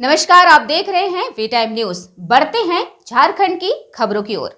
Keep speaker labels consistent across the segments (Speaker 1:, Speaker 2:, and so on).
Speaker 1: नमस्कार आप देख रहे हैं वी टाइम न्यूज बढ़ते हैं झारखंड की खबरों की ओर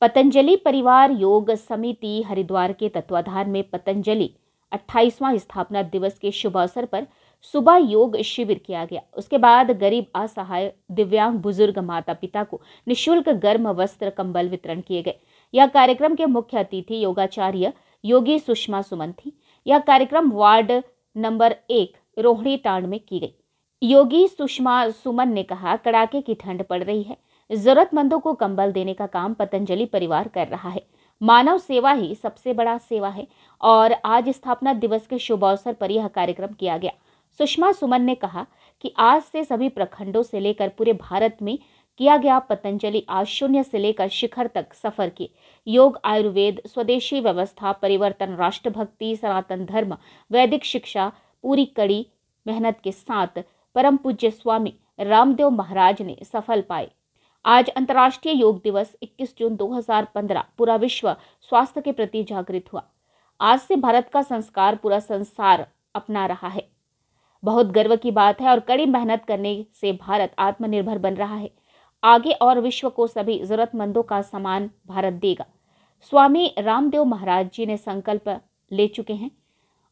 Speaker 1: पतंजलि परिवार योग समिति हरिद्वार के तत्वाधान में पतंजलि 28वां स्थापना दिवस के शुभ अवसर पर सुबह योग शिविर किया गया उसके बाद गरीब असहाय दिव्यांग बुजुर्ग माता पिता को निशुल्क गर्म वस्त्र कंबल वितरण किए गए यह कार्यक्रम के मुख्य अतिथि योगाचार्य योगी सुषमा सुमन थी यह कार्यक्रम वार्ड नंबर एक रोहिणी टांड में की गई योगी सुषमा सुमन ने कहा कड़ाके की ठंड पड़ रही है जरूरतमंदों को कंबल देने का काम पतंजलि परिवार कर रहा है मानव सेवा ही सबसे बड़ा सेवा है और आज स्थापना दिवस के शुभ अवसर पर यह कार्यक्रम किया गया सुषमा सुमन ने कहा कि आज से सभी प्रखंडों से लेकर पूरे भारत में किया गया पतंजलि आज शून्य से लेकर शिखर तक सफर किए योग आयुर्वेद स्वदेशी व्यवस्था परिवर्तन राष्ट्रभक्ति सनातन धर्म वैदिक शिक्षा पूरी कड़ी मेहनत के साथ परम पूज्य स्वामी रामदेव महाराज ने सफल पाए आज अंतर्राष्ट्रीय योग दिवस 21 जून 2015 पूरा विश्व स्वास्थ्य के प्रति जागृत हुआ आज से भारत का संस्कार पूरा संसार अपना रहा है बहुत गर्व की बात है और कड़ी मेहनत करने से भारत आत्मनिर्भर बन रहा है आगे और विश्व को सभी जरूरतमंदों का समान भारत देगा स्वामी रामदेव महाराज जी ने संकल्प ले चुके हैं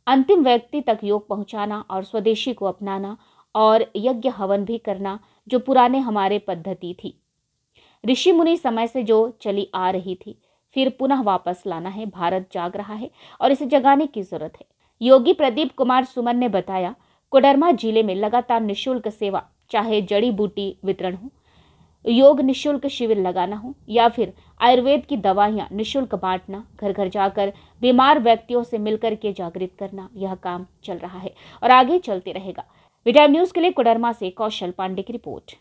Speaker 1: अंतिम व्यक्ति तक योग पहुंचाना और स्वदेशी को अपनाना और यज्ञ हवन भी करना जो पुराने हमारे पद्धति थी ऋषि मुनि समय से जो चली आ रही थी फिर पुनः वापस लाना है भारत जाग रहा है और इसे जगाने की जरूरत है योगी प्रदीप कुमार सुमन ने बताया कोडरमा जिले में लगातार निशुल्क सेवा चाहे जड़ी बूटी वितरण हो योग निशुल्क शिविर लगाना हो या फिर आयुर्वेद की दवाइयाँ निशुल्क बांटना घर घर जाकर बीमार व्यक्तियों से मिलकर के जागृत करना यह काम चल रहा है और आगे चलते रहेगा वीडियो न्यूज के लिए कोडरमा से कौशल पांडे की रिपोर्ट